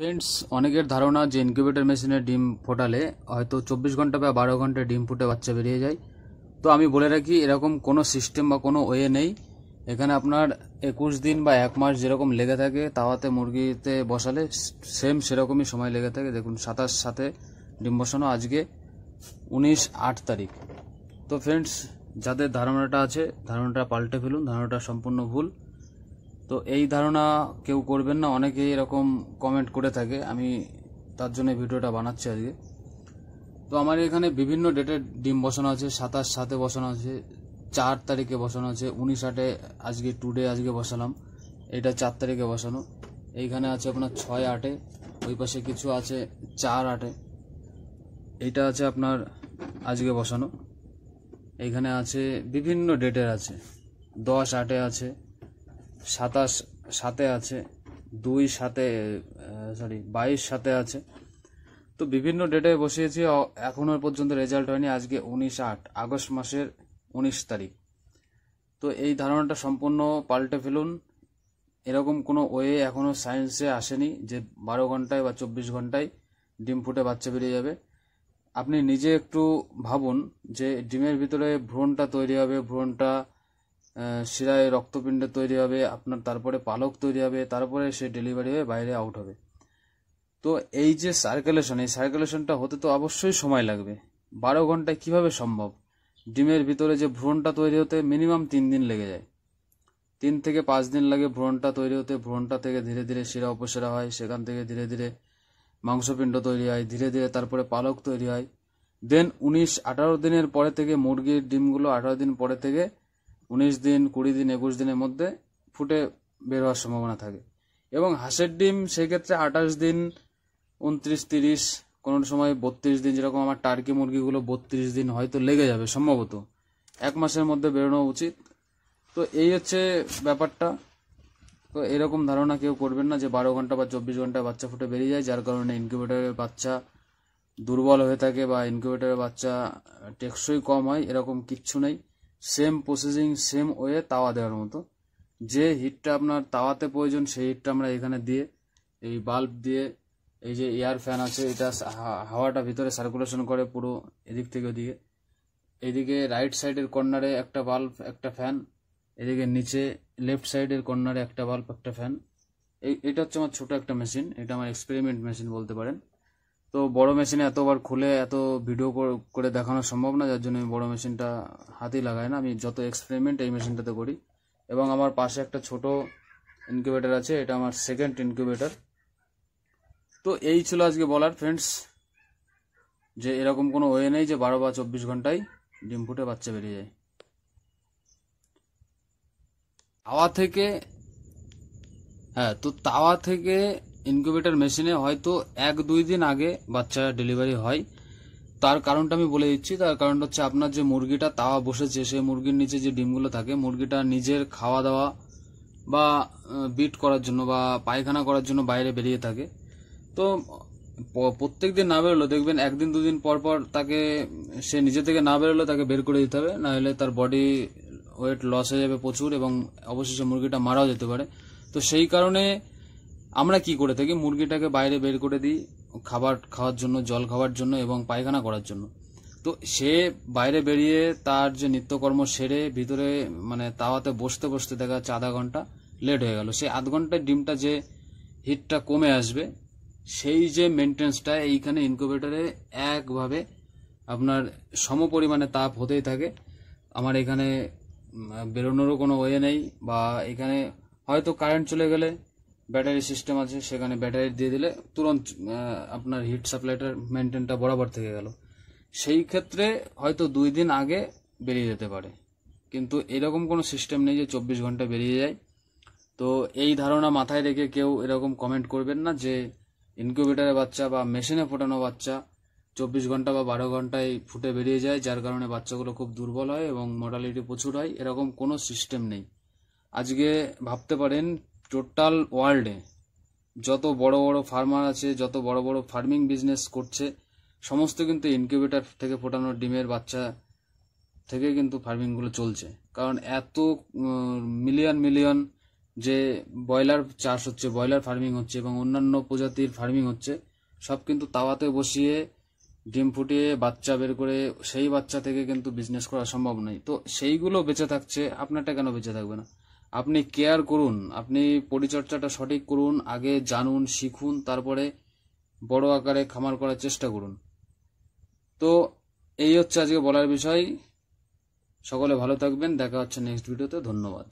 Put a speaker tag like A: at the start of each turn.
A: friends অনেকের ধারণা যে ইনকিউবেটর মেশিনে ডিম ফোটালে হয়তো চব্বিশ ঘন্টা বা বারো ঘন্টায় ডিম ফুটে বাচ্চা বেরিয়ে যায় তো আমি বলে রাখি এরকম কোনো সিস্টেম বা কোনো ওয়ে নেই এখানে আপনার একুশ দিন বা এক মাস যেরকম লেগে থাকে তাওয়াতে মুরগিতে বসালে সেম সেরকমই সময় লেগে থাকে দেখুন সাতাশ সাথে ডিম বসানো আজকে উনিশ আট তারিখ তো ফ্রেন্ডস যাদের ধারণাটা আছে ধারণাটা পাল্টে ফেলুন ধারণাটা সম্পূর্ণ ভুল তো এই ধারণা কেউ করবেন না অনেকেই এরকম কমেন্ট করে থাকে আমি তার জন্য ভিডিওটা বানাচ্ছি আজকে তো আমার এখানে বিভিন্ন ডেটে ডিম বসানো আছে সাতাশ সাতে বসানো আছে চার তারিখে বসানো আছে উনিশ আটে আজকে টুডে আজকে বসালাম এটা চার তারিখে বসানো এইখানে আছে আপনার ছয় আটে ওই পাশে কিছু আছে চার আটে এটা আছে আপনার আজকে বসানো এইখানে আছে বিভিন্ন ডেটের আছে দশ আটে আছে সাতাশ সাথে আছে দুই সাথে সরি বাইশ সাথে আছে তো বিভিন্ন ডেটে বসিয়েছি এখনও পর্যন্ত রেজাল্ট হয়নি আজকে উনিশ আট আগস্ট মাসের উনিশ তারিখ তো এই ধারণাটা সম্পূর্ণ পাল্টে ফেলুন এরকম কোনো ওয়ে এখনও সায়েন্সে আসেনি যে বারো ঘন্টায় বা চব্বিশ ঘন্টায় ডিম ফুটে বাচ্চা বেরিয়ে যাবে আপনি নিজে একটু ভাবুন যে ডিমের ভিতরে ভ্রণটা তৈরি হবে ভ্রণটা শিরায় রক্তপিণ্ড তৈরি হবে আপনার তারপরে পালক তৈরি হবে তারপরে সে ডেলিভারি হয়ে বাইরে আউট হবে তো এই যে সার্কুলেশন এই সার্কুলেশনটা হতে তো অবশ্যই সময় লাগবে বারো ঘন্টায় কিভাবে সম্ভব ডিমের ভিতরে যে ভ্রণটা তৈরি হতে মিনিমাম তিন দিন লেগে যায় তিন থেকে পাঁচ দিন লাগে ভ্রণটা তৈরি হতে ভ্রণটা থেকে ধীরে ধীরে শিরা অপসেরা হয় সেখান থেকে ধীরে ধীরে মাংসপিণ্ড তৈরি হয় ধীরে ধীরে তারপরে পালক তৈরি হয় দেন উনিশ আঠারো দিনের পরে থেকে মুরগির ডিমগুলো আঠারো দিন পরে থেকে উনিশ দিন কুড়ি দিন একুশ দিনের মধ্যে ফুটে বের হওয়ার সম্ভাবনা থাকে এবং হাঁসের ডিম সেক্ষেত্রে আঠাশ দিন উনত্রিশ তিরিশ কোনো সময় বত্রিশ দিন যেরকম আমার টার্কি মুরগিগুলো বত্রিশ দিন হয়তো লেগে যাবে সম্ভবত এক মাসের মধ্যে বেরোনো উচিত তো এই হচ্ছে ব্যাপারটা তো এরকম ধারণা কেউ করবেন না যে বারো ঘন্টা বা চব্বিশ ঘন্টা বাচ্চা ফুটে বেরিয়ে যায় যার কারণে ইনকিউবেটারের বাচ্চা দুর্বল হয়ে থাকে বা ইনকিউবেটারের বাচ্চা টেকসই কম হয় এরকম কিচ্ছু নেই সেম প্রসেসিং সেম ওয়ে তাওয়া দেওয়ার মতো যে হিটটা আপনার তাওয়াতে প্রয়োজন সেই হিটটা আমরা এখানে দিয়ে এই বাল্ব দিয়ে এই যে এয়ার ফ্যান আছে এটা হাওয়াটা ভিতরে সার্কুলেশন করে পুরো এদিক থেকে ওদিকে এদিকে রাইট সাইডের কর্নারে একটা বাল্ব একটা ফ্যান এদিকে নিচে লেফট সাইডের কর্নারে একটা বাল্ব একটা ফ্যান এই এটা হচ্ছে আমার ছোট একটা মেশিন এটা আমার এক্সপেরিমেন্ট মেশিন বলতে পারেন তো বড় মেশিনে এতবার খুলে এত ভিডিও করে দেখানো সম্ভব না যার জন্য আমি বড় মেশিনটা হাতেই লাগাই না আমি যত এক্সপেরিমেন্ট এই মেশিনটাতে করি এবং আমার পাশে একটা ছোট ইনকিউবেটার আছে এটা আমার সেকেন্ড ইনকিউবেটার তো এই ছিল আজকে বলার ফ্রেন্ডস যে এরকম কোনো ওয়ে নেই যে বারো বা চব্বিশ ঘন্টায় ডিম ফুটে বাচ্চা বেরিয়ে যায় হাওয়া থেকে হ্যাঁ তো তাওয়া থেকে ইনকিউবেটার মেশিনে হয়তো এক দুই দিন আগে বাচ্চা ডেলিভারি হয় তার কারণটা আমি বলে দিচ্ছি তার কারণটা হচ্ছে আপনার যে মুরগিটা তাওয়া বসেছে সেই মুরগির নিচে যে ডিমগুলো থাকে মুরগিটা নিজের খাওয়া দাওয়া বা বিট করার জন্য বা পায়খানা করার জন্য বাইরে বেরিয়ে থাকে তো প্রত্যেক দিন না বেরোলো দেখবেন একদিন দুদিন পর পর তাকে সে নিজে থেকে না বেরোলে তাকে বের করে দিতে হবে না হলে তার বডি ওয়েট লস হয়ে যাবে প্রচুর এবং অবশেষে মুরগিটা মারাও যেতে পারে তো সেই কারণে আমরা কি করে থাকি মুরগিটাকে বাইরে বের করে দিই খাবার খাওয়ার জন্য জল খাওয়ার জন্য এবং পায়খানা করার জন্য তো সে বাইরে বেরিয়ে তার যে নিত্যকর্ম সেরে ভিতরে মানে তাওয়াতে বসতে বসতে দেখা যাচ্ছে আধা ঘন্টা লেট হয়ে গেল সে আধ ঘন্টায় ডিমটা যে হিটটা কমে আসবে সেই যে মেনটেন্সটা এইখানে ইনকিউবেটারে একভাবে আপনার সম পরিমাণে তাপ হতেই থাকে আমার এখানে বেরোনোরও কোনো ওয়ে নেই বা এখানে হয়তো কারেন্ট চলে গেলে ব্যাটারি সিস্টেম আছে সেখানে ব্যাটারি দিয়ে দিলে তুরন্ত আপনার হিট সাপ্লাইটার মেনটেনটা বরাবর থেকে গেল সেই ক্ষেত্রে হয়তো দুই দিন আগে বেরিয়ে যেতে পারে কিন্তু এরকম কোনো সিস্টেম নেই যে চব্বিশ ঘন্টা বেরিয়ে যায় তো এই ধারণা মাথায় রেখে কেউ এরকম কমেন্ট করবেন না যে ইনকিউবেটারে বাচ্চা বা মেশিনে ফোটানো বাচ্চা চব্বিশ ঘন্টা বা বারো ঘন্টায় ফুটে বেরিয়ে যায় যার কারণে বাচ্চাগুলো খুব দুর্বল হয় এবং মর্টালিটি প্রচুর হয় এরকম কোনো সিস্টেম নেই আজকে ভাবতে পারেন টোটাল ওয়ার্ল্ডে যত বড় বড় ফার্মার আছে যত বড় বড় ফার্মিং বিজনেস করছে সমস্ত কিন্তু ইনকিউবেটার থেকে ফোটানো ডিমের বাচ্চা থেকে কিন্তু ফার্মিংগুলো চলছে কারণ এত মিলিয়ন মিলিয়ন যে ব্রয়লার চাষ হচ্ছে ব্রয়লার ফার্মিং হচ্ছে এবং অন্যান্য প্রজাতির ফার্মিং হচ্ছে সব কিন্তু তাওয়াতে বসিয়ে ডিম ফুটিয়ে বাচ্চা বের করে সেই বাচ্চা থেকে কিন্তু বিজনেস করা সম্ভব নয় তো সেইগুলো বেঁচে থাকছে আপনারটা কেন বেঁচে থাকবে না আপনি কেয়ার করুন আপনি পরিচর্যাটা সঠিক করুন আগে জানুন শিখুন তারপরে বড় আকারে খামার করার চেষ্টা করুন তো এই হচ্ছে আজকে বলার বিষয় সকলে ভালো থাকবেন দেখা হচ্ছে নেক্সট ভিডিওতে ধন্যবাদ